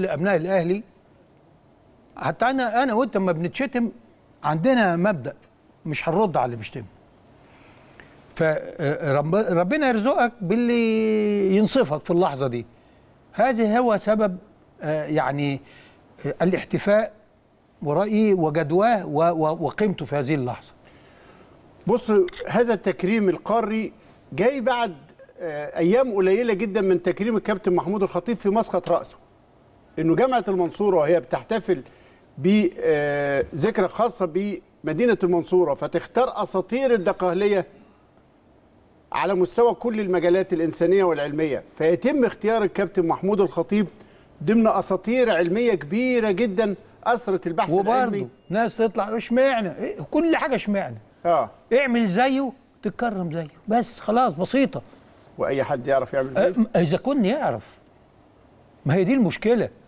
لابناء الاهلي حتى انا انا وانت لما بنتشتم عندنا مبدا مش هنرد على اللي بيشتم فربنا يرزقك باللي ينصفك في اللحظه دي هذا هو سبب آه، يعني آه، الاحتفاء ورأيي وجدواه وقيمته في هذه اللحظة بص هذا التكريم القاري جاي بعد آه، أيام قليلة جدا من تكريم الكابتن محمود الخطيب في مسقط رأسه انه جامعه المنصوره وهي بتحتفل بذكرى خاصه بمدينه المنصوره فتختار اساطير الدقهليه على مستوى كل المجالات الانسانيه والعلميه فيتم اختيار الكابتن محمود الخطيب ضمن اساطير علميه كبيره جدا اثرت البحث وبرضه العلمي ناس تطلع اشمعنى إيه، كل حاجه اشمعنى اه اعمل زيه تتكرم زيه بس خلاص بسيطه واي حد يعرف يعمل أه، زيه اذا كن يعرف ما هي دي المشكله